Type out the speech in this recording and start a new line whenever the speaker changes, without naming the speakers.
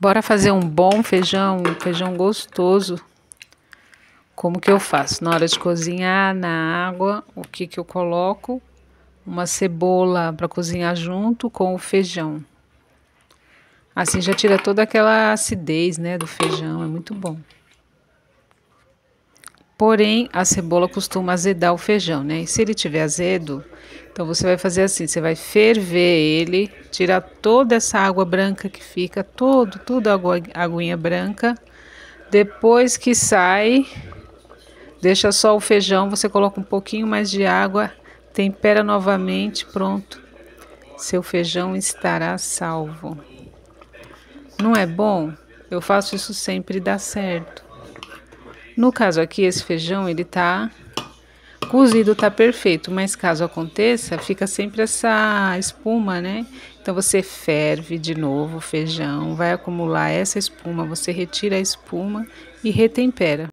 Bora fazer um bom feijão, um feijão gostoso. Como que eu faço? Na hora de cozinhar, na água, o que que eu coloco? Uma cebola para cozinhar junto com o feijão. Assim já tira toda aquela acidez, né, do feijão, é muito bom. Porém, a cebola costuma azedar o feijão, né? E se ele tiver azedo, então você vai fazer assim, você vai ferver ele tira toda essa água branca que fica, todo, tudo água, aguinha branca. Depois que sai, deixa só o feijão, você coloca um pouquinho mais de água, tempera novamente, pronto. Seu feijão estará salvo. Não é bom? Eu faço isso sempre e dá certo. No caso aqui, esse feijão, ele tá Cozido tá perfeito, mas caso aconteça, fica sempre essa espuma, né? Então você ferve de novo o feijão, vai acumular essa espuma, você retira a espuma e retempera.